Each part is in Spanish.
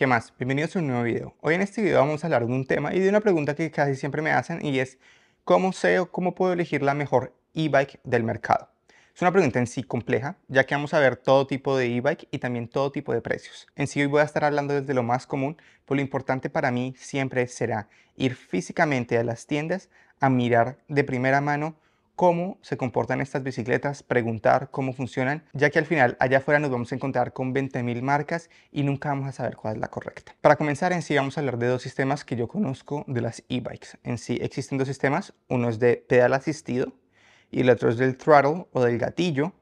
¿Qué más? Bienvenidos a un nuevo video. Hoy en este video vamos a hablar de un tema y de una pregunta que casi siempre me hacen y es ¿cómo sé o cómo puedo elegir la mejor e-bike del mercado? Es una pregunta en sí compleja, ya que vamos a ver todo tipo de e-bike y también todo tipo de precios. En sí hoy voy a estar hablando desde lo más común, pero lo importante para mí siempre será ir físicamente a las tiendas a mirar de primera mano cómo se comportan estas bicicletas, preguntar cómo funcionan, ya que al final allá afuera nos vamos a encontrar con 20.000 marcas y nunca vamos a saber cuál es la correcta. Para comenzar en sí vamos a hablar de dos sistemas que yo conozco de las e-bikes. En sí existen dos sistemas, uno es de pedal asistido y el otro es del throttle o del gatillo,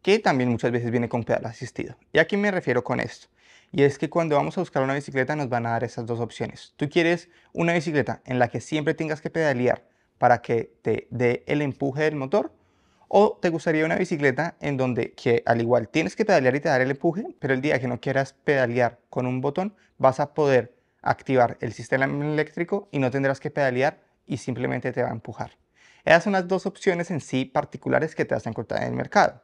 que también muchas veces viene con pedal asistido. ¿Y a qué me refiero con esto? Y es que cuando vamos a buscar una bicicleta nos van a dar esas dos opciones. Tú quieres una bicicleta en la que siempre tengas que pedalear para que te dé el empuje del motor o te gustaría una bicicleta en donde que al igual tienes que pedalear y te dar el empuje, pero el día que no quieras pedalear con un botón vas a poder activar el sistema eléctrico y no tendrás que pedalear y simplemente te va a empujar. Esas son las dos opciones en sí particulares que te vas a encontrar en el mercado.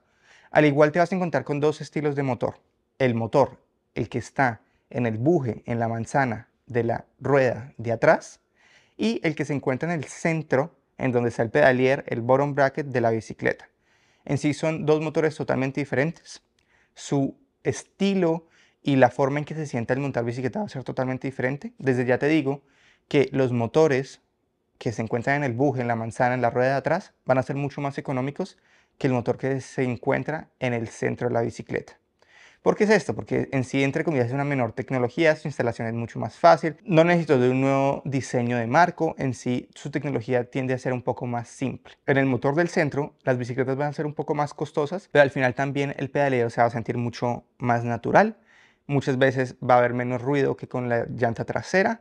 Al igual te vas a encontrar con dos estilos de motor. El motor, el que está en el buje, en la manzana de la rueda de atrás, y el que se encuentra en el centro, en donde está el pedalier, el bottom bracket de la bicicleta. En sí son dos motores totalmente diferentes. Su estilo y la forma en que se sienta el montar bicicleta va a ser totalmente diferente. Desde ya te digo que los motores que se encuentran en el buje, en la manzana, en la rueda de atrás, van a ser mucho más económicos que el motor que se encuentra en el centro de la bicicleta. ¿Por qué es esto? Porque en sí, entre comillas, es una menor tecnología, su instalación es mucho más fácil, no necesito de un nuevo diseño de marco, en sí su tecnología tiende a ser un poco más simple. En el motor del centro, las bicicletas van a ser un poco más costosas, pero al final también el pedaleo se va a sentir mucho más natural, muchas veces va a haber menos ruido que con la llanta trasera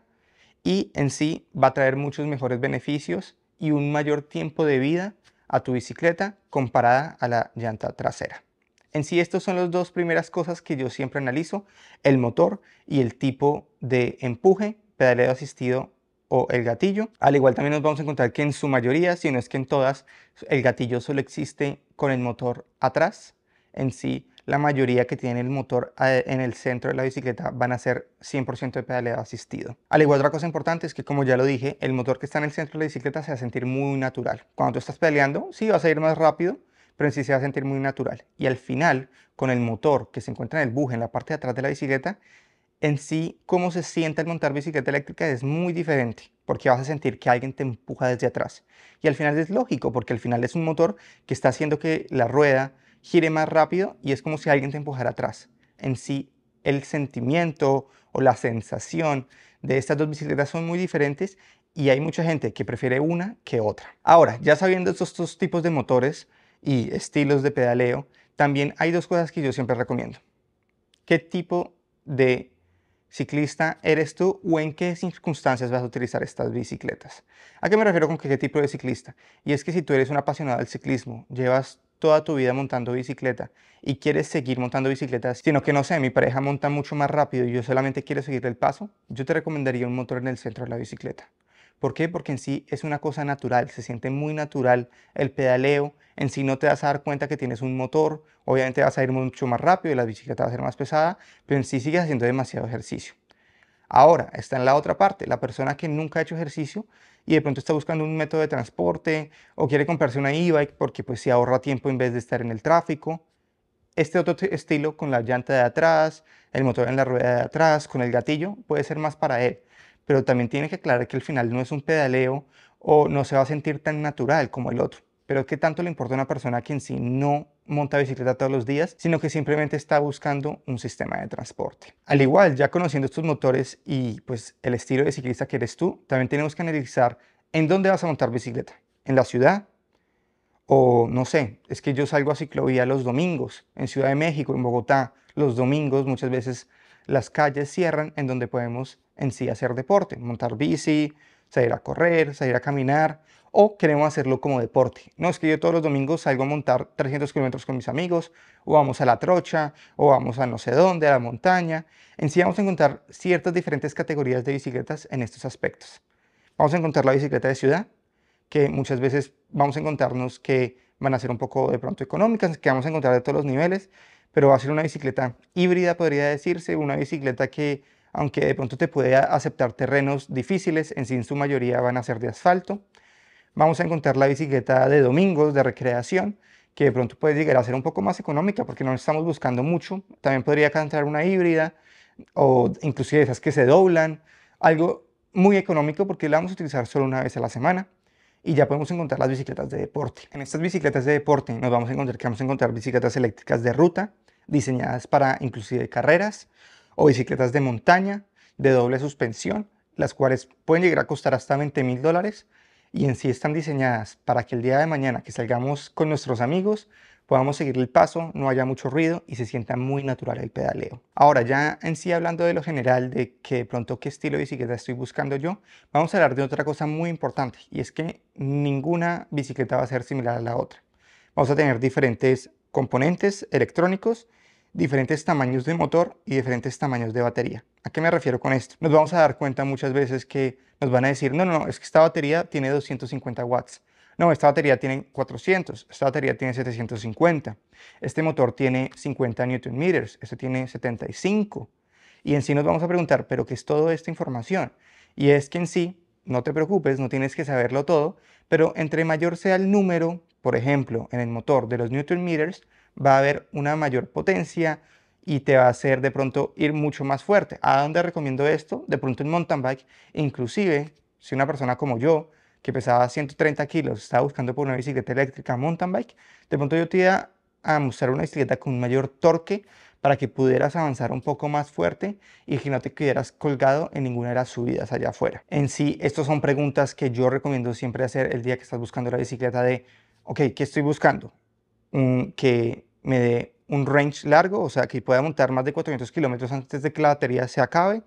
y en sí va a traer muchos mejores beneficios y un mayor tiempo de vida a tu bicicleta comparada a la llanta trasera. En sí, estas son las dos primeras cosas que yo siempre analizo, el motor y el tipo de empuje, pedaleo asistido o el gatillo. Al igual también nos vamos a encontrar que en su mayoría, si no es que en todas, el gatillo solo existe con el motor atrás. En sí, la mayoría que tiene el motor eh, en el centro de la bicicleta van a ser 100% de pedaleo asistido. Al igual otra cosa importante es que como ya lo dije, el motor que está en el centro de la bicicleta se va a sentir muy natural. Cuando tú estás pedaleando, sí vas a ir más rápido, pero en sí se va a sentir muy natural. Y al final, con el motor que se encuentra en el buje, en la parte de atrás de la bicicleta, en sí cómo se siente el montar bicicleta eléctrica es muy diferente, porque vas a sentir que alguien te empuja desde atrás. Y al final es lógico, porque al final es un motor que está haciendo que la rueda gire más rápido y es como si alguien te empujara atrás. En sí, el sentimiento o la sensación de estas dos bicicletas son muy diferentes y hay mucha gente que prefiere una que otra. Ahora, ya sabiendo estos dos tipos de motores, y estilos de pedaleo, también hay dos cosas que yo siempre recomiendo. ¿Qué tipo de ciclista eres tú o en qué circunstancias vas a utilizar estas bicicletas? ¿A qué me refiero con qué tipo de ciclista? Y es que si tú eres un apasionado del ciclismo, llevas toda tu vida montando bicicleta y quieres seguir montando bicicletas, sino que no sé, mi pareja monta mucho más rápido y yo solamente quiero seguir el paso, yo te recomendaría un motor en el centro de la bicicleta. ¿Por qué? Porque en sí es una cosa natural, se siente muy natural el pedaleo, en sí no te vas a dar cuenta que tienes un motor, obviamente vas a ir mucho más rápido y la bicicleta va a ser más pesada, pero en sí sigues haciendo demasiado ejercicio. Ahora, está en la otra parte, la persona que nunca ha hecho ejercicio y de pronto está buscando un método de transporte o quiere comprarse una e-bike porque pues se ahorra tiempo en vez de estar en el tráfico. Este otro estilo con la llanta de atrás, el motor en la rueda de atrás, con el gatillo, puede ser más para él pero también tiene que aclarar que el final no es un pedaleo o no se va a sentir tan natural como el otro. Pero ¿qué tanto le importa a una persona que en sí no monta bicicleta todos los días, sino que simplemente está buscando un sistema de transporte? Al igual, ya conociendo estos motores y pues el estilo de ciclista que eres tú, también tenemos que analizar en dónde vas a montar bicicleta. ¿En la ciudad? O no sé, es que yo salgo a ciclovía los domingos, en Ciudad de México, en Bogotá, los domingos muchas veces las calles cierran en donde podemos en sí hacer deporte, montar bici, salir a correr, salir a caminar, o queremos hacerlo como deporte. No es que yo todos los domingos salgo a montar 300 kilómetros con mis amigos, o vamos a la trocha, o vamos a no sé dónde, a la montaña. En sí vamos a encontrar ciertas diferentes categorías de bicicletas en estos aspectos. Vamos a encontrar la bicicleta de ciudad, que muchas veces vamos a encontrarnos que van a ser un poco de pronto económicas, que vamos a encontrar de todos los niveles, pero va a ser una bicicleta híbrida, podría decirse, una bicicleta que aunque de pronto te puede aceptar terrenos difíciles, en sí en su mayoría van a ser de asfalto. Vamos a encontrar la bicicleta de domingos, de recreación, que de pronto puede llegar a ser un poco más económica porque no estamos buscando mucho. También podría cantar una híbrida o inclusive esas que se doblan, algo muy económico porque la vamos a utilizar solo una vez a la semana y ya podemos encontrar las bicicletas de deporte. En estas bicicletas de deporte nos vamos a encontrar que vamos a encontrar bicicletas eléctricas de ruta, diseñadas para inclusive carreras, o bicicletas de montaña de doble suspensión, las cuales pueden llegar a costar hasta 20 mil dólares y en sí están diseñadas para que el día de mañana que salgamos con nuestros amigos podamos seguir el paso, no haya mucho ruido y se sienta muy natural el pedaleo. Ahora ya en sí hablando de lo general, de que pronto qué estilo de bicicleta estoy buscando yo, vamos a hablar de otra cosa muy importante y es que ninguna bicicleta va a ser similar a la otra. Vamos a tener diferentes componentes electrónicos diferentes tamaños de motor y diferentes tamaños de batería. ¿A qué me refiero con esto? Nos vamos a dar cuenta muchas veces que nos van a decir, no, no, no, es que esta batería tiene 250 watts. No, esta batería tiene 400, esta batería tiene 750, este motor tiene 50 Newton meters, este tiene 75. Y en sí nos vamos a preguntar, ¿pero qué es toda esta información? Y es que en sí, no te preocupes, no tienes que saberlo todo, pero entre mayor sea el número por ejemplo, en el motor de los Newton meters, va a haber una mayor potencia y te va a hacer de pronto ir mucho más fuerte. ¿A dónde recomiendo esto? De pronto en mountain bike, inclusive si una persona como yo, que pesaba 130 kilos, estaba buscando por una bicicleta eléctrica mountain bike, de pronto yo te iba a mostrar una bicicleta con mayor torque para que pudieras avanzar un poco más fuerte y que no te quedaras colgado en ninguna de las subidas allá afuera. En sí, estas son preguntas que yo recomiendo siempre hacer el día que estás buscando la bicicleta de ok, ¿qué estoy buscando? Mm, que me dé un range largo, o sea, que pueda montar más de 400 kilómetros antes de que la batería se acabe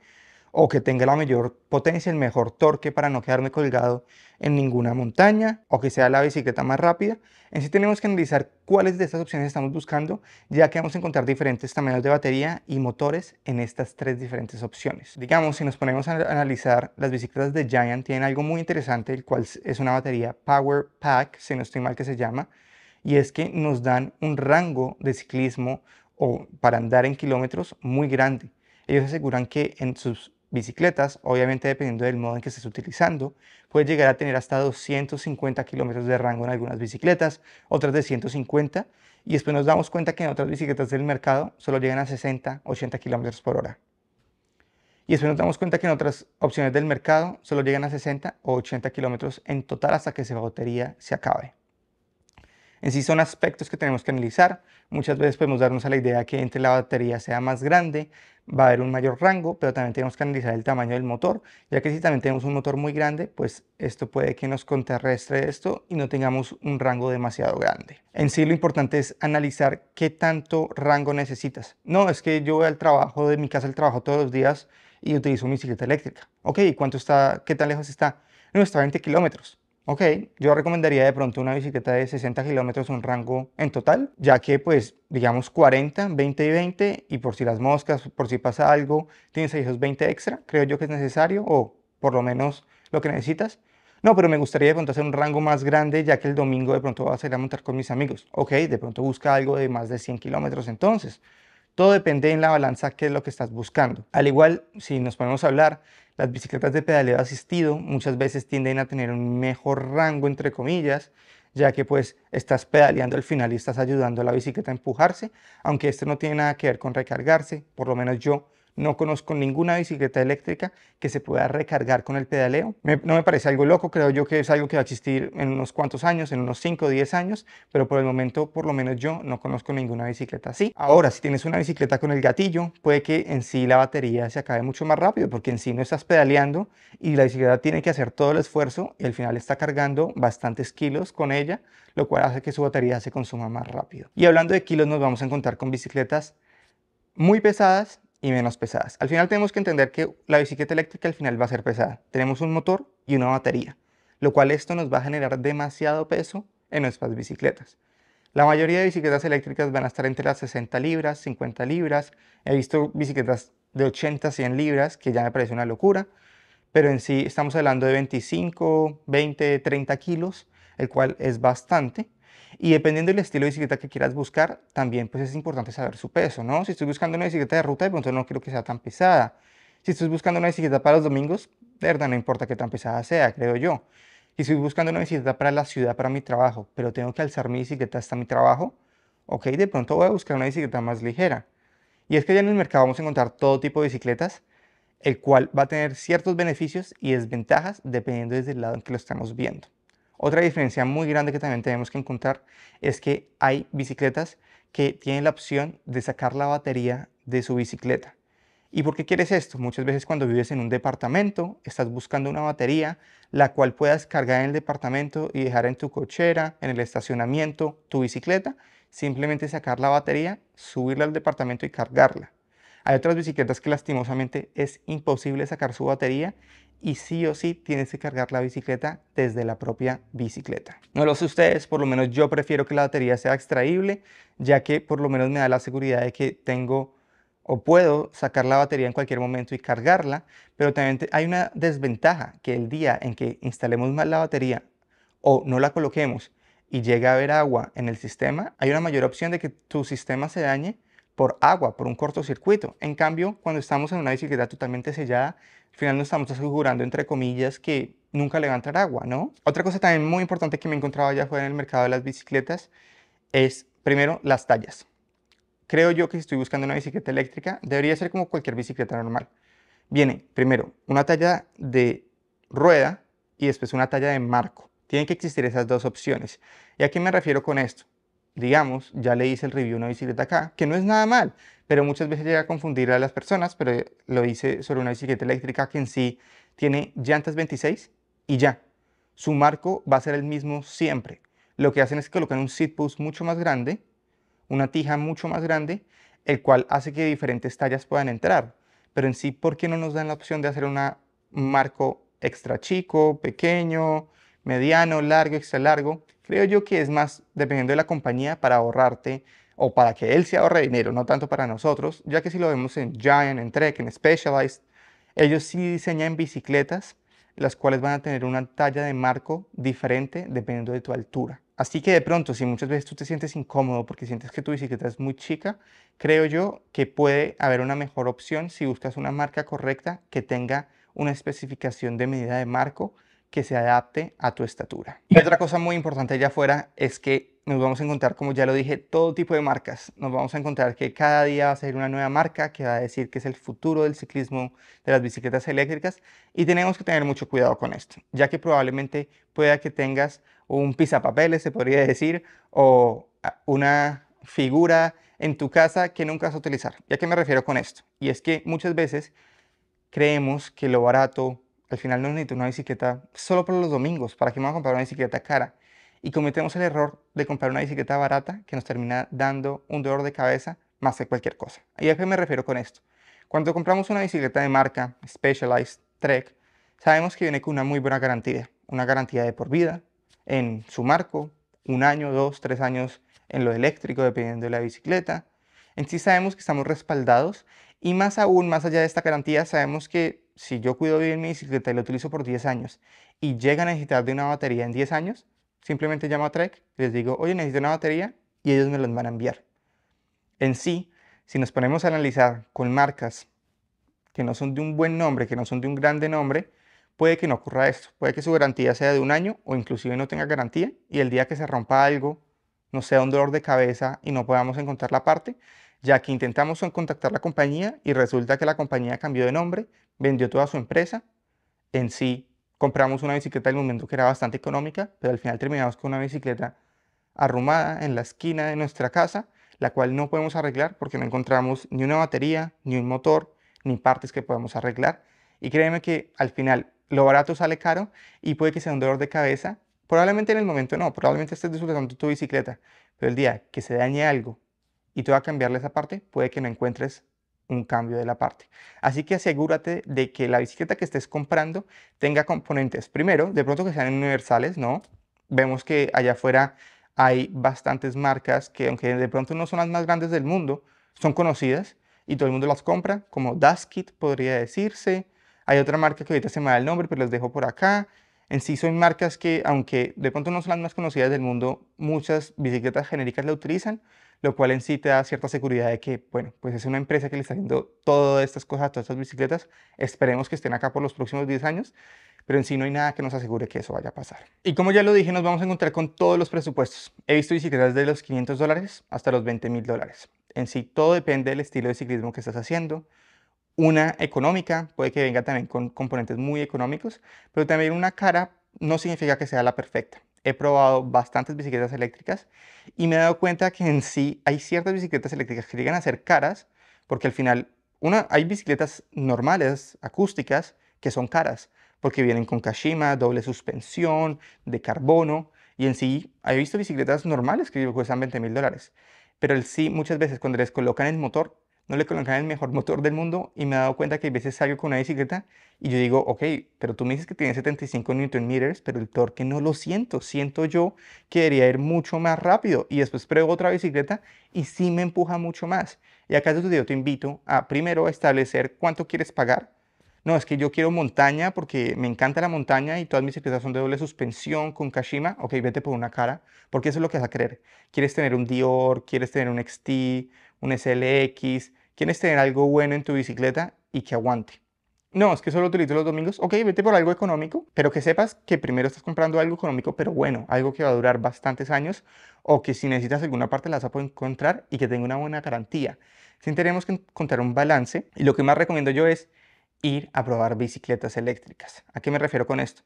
o que tenga la mayor potencia, el mejor torque para no quedarme colgado en ninguna montaña o que sea la bicicleta más rápida. En sí tenemos que analizar cuáles de estas opciones estamos buscando, ya que vamos a encontrar diferentes tamaños de batería y motores en estas tres diferentes opciones. Digamos, si nos ponemos a analizar, las bicicletas de Giant tienen algo muy interesante, el cual es una batería Power Pack, si no estoy mal que se llama, y es que nos dan un rango de ciclismo o para andar en kilómetros muy grande. Ellos aseguran que en sus bicicletas, obviamente dependiendo del modo en que estés utilizando, puede llegar a tener hasta 250 kilómetros de rango en algunas bicicletas, otras de 150, y después nos damos cuenta que en otras bicicletas del mercado solo llegan a 60, 80 kilómetros por hora. Y después nos damos cuenta que en otras opciones del mercado solo llegan a 60 o 80 kilómetros en total hasta que esa batería se acabe. En sí son aspectos que tenemos que analizar. Muchas veces podemos darnos a la idea que entre la batería sea más grande, va a haber un mayor rango, pero también tenemos que analizar el tamaño del motor, ya que si también tenemos un motor muy grande, pues esto puede que nos contrarrestre esto y no tengamos un rango demasiado grande. En sí lo importante es analizar qué tanto rango necesitas. No, es que yo voy al trabajo, de mi casa al trabajo todos los días y utilizo mi bicicleta eléctrica. Ok, ¿cuánto está? ¿Qué tan lejos está? No, está a 20 kilómetros. Ok, yo recomendaría de pronto una bicicleta de 60 kilómetros un rango en total, ya que pues digamos 40, 20 y 20 y por si las moscas, por si pasa algo, tienes esos 20 extra, creo yo que es necesario o por lo menos lo que necesitas. No, pero me gustaría de pronto hacer un rango más grande ya que el domingo de pronto vas a ir a montar con mis amigos. Ok, de pronto busca algo de más de 100 kilómetros entonces. Todo depende en la balanza que es lo que estás buscando. Al igual, si nos ponemos a hablar, las bicicletas de pedaleo asistido muchas veces tienden a tener un mejor rango, entre comillas, ya que pues estás pedaleando al final y estás ayudando a la bicicleta a empujarse, aunque esto no tiene nada que ver con recargarse, por lo menos yo no conozco ninguna bicicleta eléctrica que se pueda recargar con el pedaleo. no me parece algo loco, creo yo que es algo que va a existir en unos cuantos años, en unos 5 o 10 años, pero por el momento, por lo menos yo, no conozco ninguna bicicleta así. Ahora, si tienes una bicicleta con el gatillo, puede que en sí la batería se acabe mucho más rápido, porque en sí no estás pedaleando y la bicicleta tiene que hacer todo el esfuerzo y al final está cargando bastantes kilos con ella, lo cual hace que su batería se consuma más rápido. Y hablando de kilos, nos vamos a encontrar con bicicletas muy pesadas menos pesadas. Al final tenemos que entender que la bicicleta eléctrica al final va a ser pesada. Tenemos un motor y una batería, lo cual esto nos va a generar demasiado peso en nuestras bicicletas. La mayoría de bicicletas eléctricas van a estar entre las 60 libras, 50 libras. He visto bicicletas de 80, 100 libras, que ya me parece una locura. Pero en sí estamos hablando de 25, 20, 30 kilos, el cual es bastante. Y dependiendo del estilo de bicicleta que quieras buscar, también pues es importante saber su peso, ¿no? Si estoy buscando una bicicleta de ruta, de pronto no quiero que sea tan pesada. Si estoy buscando una bicicleta para los domingos, de verdad no importa que tan pesada sea, creo yo. Si estoy buscando una bicicleta para la ciudad, para mi trabajo, pero tengo que alzar mi bicicleta hasta mi trabajo, ok, de pronto voy a buscar una bicicleta más ligera. Y es que ya en el mercado vamos a encontrar todo tipo de bicicletas, el cual va a tener ciertos beneficios y desventajas dependiendo desde el lado en que lo estamos viendo. Otra diferencia muy grande que también tenemos que encontrar es que hay bicicletas que tienen la opción de sacar la batería de su bicicleta. ¿Y por qué quieres esto? Muchas veces cuando vives en un departamento estás buscando una batería la cual puedas cargar en el departamento y dejar en tu cochera, en el estacionamiento, tu bicicleta. Simplemente sacar la batería, subirla al departamento y cargarla. Hay otras bicicletas que lastimosamente es imposible sacar su batería y sí o sí tienes que cargar la bicicleta desde la propia bicicleta. No lo sé ustedes, por lo menos yo prefiero que la batería sea extraíble, ya que por lo menos me da la seguridad de que tengo o puedo sacar la batería en cualquier momento y cargarla, pero también hay una desventaja que el día en que instalemos mal la batería o no la coloquemos y llegue a haber agua en el sistema, hay una mayor opción de que tu sistema se dañe por agua, por un cortocircuito. En cambio, cuando estamos en una bicicleta totalmente sellada, al final nos estamos asegurando, entre comillas, que nunca levanta agua, ¿no? Otra cosa también muy importante que me encontraba allá afuera en el mercado de las bicicletas es, primero, las tallas. Creo yo que si estoy buscando una bicicleta eléctrica, debería ser como cualquier bicicleta normal. Viene, primero, una talla de rueda y después una talla de marco. Tienen que existir esas dos opciones. ¿Y a qué me refiero con esto? digamos, ya le hice el review a una bicicleta acá, que no es nada mal, pero muchas veces llega a confundir a las personas, pero lo hice sobre una bicicleta eléctrica que en sí tiene llantas 26 y ya. Su marco va a ser el mismo siempre. Lo que hacen es que colocan un seatpost mucho más grande, una tija mucho más grande, el cual hace que diferentes tallas puedan entrar. Pero en sí, ¿por qué no nos dan la opción de hacer un marco extra chico, pequeño, mediano, largo, extra largo, creo yo que es más dependiendo de la compañía para ahorrarte o para que él se ahorre dinero, no tanto para nosotros, ya que si lo vemos en Giant, en Trek, en Specialized, ellos sí diseñan bicicletas, las cuales van a tener una talla de marco diferente dependiendo de tu altura. Así que de pronto, si muchas veces tú te sientes incómodo porque sientes que tu bicicleta es muy chica, creo yo que puede haber una mejor opción si buscas una marca correcta que tenga una especificación de medida de marco que se adapte a tu estatura. Y otra cosa muy importante allá afuera es que nos vamos a encontrar, como ya lo dije, todo tipo de marcas. Nos vamos a encontrar que cada día va a salir una nueva marca que va a decir que es el futuro del ciclismo, de las bicicletas eléctricas. Y tenemos que tener mucho cuidado con esto, ya que probablemente pueda que tengas un pisapapeles, se podría decir, o ah, una figura en tu casa que nunca vas a utilizar. ¿Y a qué me refiero con esto? Y es que muchas veces creemos que lo barato, al final no necesito una bicicleta solo para los domingos, ¿para que me voy a comprar una bicicleta cara? Y cometemos el error de comprar una bicicleta barata que nos termina dando un dolor de cabeza más que cualquier cosa. ¿Y a qué me refiero con esto? Cuando compramos una bicicleta de marca, Specialized, Trek, sabemos que viene con una muy buena garantía, una garantía de por vida en su marco, un año, dos, tres años en lo eléctrico, dependiendo de la bicicleta. En sí sabemos que estamos respaldados y más aún, más allá de esta garantía, sabemos que si yo cuido bien mi bicicleta y la utilizo por 10 años y llega a necesitar de una batería en 10 años, simplemente llamo a Trek, les digo, oye, necesito una batería y ellos me los van a enviar. En sí, si nos ponemos a analizar con marcas que no son de un buen nombre, que no son de un grande nombre, puede que no ocurra esto. Puede que su garantía sea de un año o inclusive no tenga garantía y el día que se rompa algo, no sea un dolor de cabeza y no podamos encontrar la parte, ya que intentamos contactar la compañía y resulta que la compañía cambió de nombre, vendió toda su empresa. En sí, compramos una bicicleta del momento que era bastante económica, pero al final terminamos con una bicicleta arrumada en la esquina de nuestra casa, la cual no podemos arreglar porque no encontramos ni una batería, ni un motor, ni partes que podamos arreglar. Y créeme que al final lo barato sale caro y puede que sea un dolor de cabeza. Probablemente en el momento no, probablemente estés disfrutando tu bicicleta, pero el día que se dañe algo y todo a cambiarle esa parte, puede que no encuentres un cambio de la parte. Así que asegúrate de que la bicicleta que estés comprando tenga componentes. Primero, de pronto que sean universales, ¿no? Vemos que allá afuera hay bastantes marcas que, aunque de pronto no son las más grandes del mundo, son conocidas y todo el mundo las compra, como Daskit podría decirse. Hay otra marca que ahorita se me da el nombre, pero les dejo por acá. En sí son marcas que, aunque de pronto no son las más conocidas del mundo, muchas bicicletas genéricas la utilizan lo cual en sí te da cierta seguridad de que, bueno, pues es una empresa que le está haciendo todas estas cosas, todas estas bicicletas. Esperemos que estén acá por los próximos 10 años, pero en sí no hay nada que nos asegure que eso vaya a pasar. Y como ya lo dije, nos vamos a encontrar con todos los presupuestos. He visto bicicletas de los 500 dólares hasta los 20 mil dólares. En sí todo depende del estilo de ciclismo que estás haciendo, una económica, puede que venga también con componentes muy económicos, pero también una cara no significa que sea la perfecta he probado bastantes bicicletas eléctricas y me he dado cuenta que en sí hay ciertas bicicletas eléctricas que llegan a ser caras porque al final, una, hay bicicletas normales, acústicas, que son caras porque vienen con Kashima, doble suspensión, de carbono y en sí, he visto bicicletas normales que cuestan 20 mil dólares. Pero el sí, muchas veces cuando les colocan el motor, no le colocan el mejor motor del mundo y me he dado cuenta que a veces salgo con una bicicleta y yo digo, ok, pero tú me dices que tiene 75 Nm, pero el torque no lo siento, siento yo que debería ir mucho más rápido y después pruebo otra bicicleta y sí me empuja mucho más. Y acá es donde yo te invito a primero establecer cuánto quieres pagar. No, es que yo quiero montaña porque me encanta la montaña y todas mis bicicletas son de doble suspensión con Kashima. Ok, vete por una cara, porque eso es lo que vas a querer. Quieres tener un Dior, quieres tener un XT, un SLX, quieres tener algo bueno en tu bicicleta y que aguante. No, es que solo utilizo los domingos. Ok, vete por algo económico, pero que sepas que primero estás comprando algo económico, pero bueno, algo que va a durar bastantes años o que si necesitas alguna parte la vas a poder encontrar y que tenga una buena garantía. sin tenemos que encontrar un balance y lo que más recomiendo yo es ir a probar bicicletas eléctricas. ¿A qué me refiero con esto?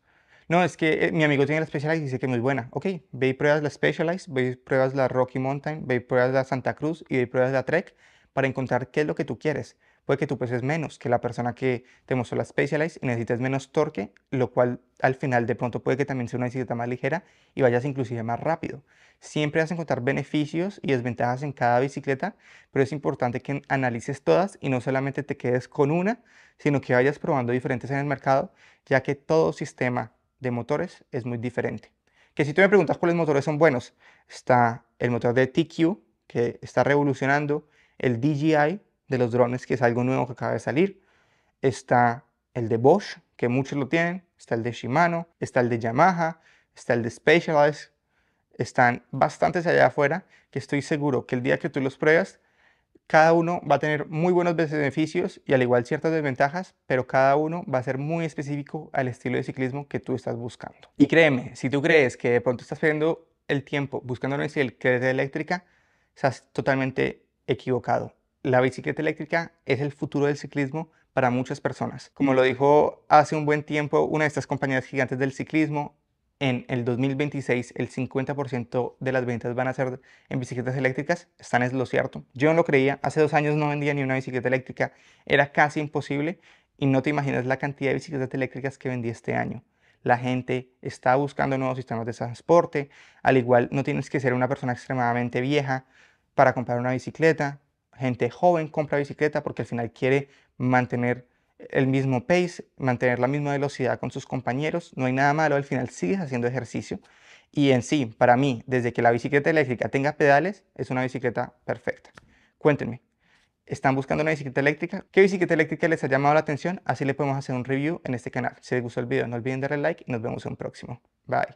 No, es que eh, mi amigo tiene la Specialized y dice que es muy buena. Ok, ve y pruebas la Specialized, ve y pruebas la Rocky Mountain, ve y pruebas la Santa Cruz y ve y pruebas la Trek para encontrar qué es lo que tú quieres. Puede que tú peses menos que la persona que te mostró la Specialized y necesites menos torque, lo cual al final de pronto puede que también sea una bicicleta más ligera y vayas inclusive más rápido. Siempre vas a encontrar beneficios y desventajas en cada bicicleta, pero es importante que analices todas y no solamente te quedes con una, sino que vayas probando diferentes en el mercado, ya que todo sistema de motores es muy diferente. Que si tú me preguntas cuáles motores son buenos, está el motor de TQ, que está revolucionando, el DJI de los drones, que es algo nuevo que acaba de salir, está el de Bosch, que muchos lo tienen, está el de Shimano, está el de Yamaha, está el de Specialized, están bastantes allá afuera que estoy seguro que el día que tú los pruebas cada uno va a tener muy buenos beneficios y al igual ciertas desventajas, pero cada uno va a ser muy específico al estilo de ciclismo que tú estás buscando. Y créeme, si tú crees que de pronto estás perdiendo el tiempo buscando una bicicleta eléctrica, estás totalmente equivocado. La bicicleta eléctrica es el futuro del ciclismo para muchas personas. Como lo dijo hace un buen tiempo una de estas compañías gigantes del ciclismo, en el 2026 el 50% de las ventas van a ser en bicicletas eléctricas, están es lo cierto. Yo no lo creía, hace dos años no vendía ni una bicicleta eléctrica, era casi imposible y no te imaginas la cantidad de bicicletas eléctricas que vendí este año. La gente está buscando nuevos sistemas de transporte, al igual no tienes que ser una persona extremadamente vieja para comprar una bicicleta, gente joven compra bicicleta porque al final quiere mantener el mismo pace, mantener la misma velocidad con sus compañeros, no hay nada malo, al final sigues haciendo ejercicio. Y en sí, para mí, desde que la bicicleta eléctrica tenga pedales, es una bicicleta perfecta. Cuéntenme, ¿están buscando una bicicleta eléctrica? ¿Qué bicicleta eléctrica les ha llamado la atención? Así le podemos hacer un review en este canal. Si les gustó el video, no olviden darle like y nos vemos en un próximo. Bye.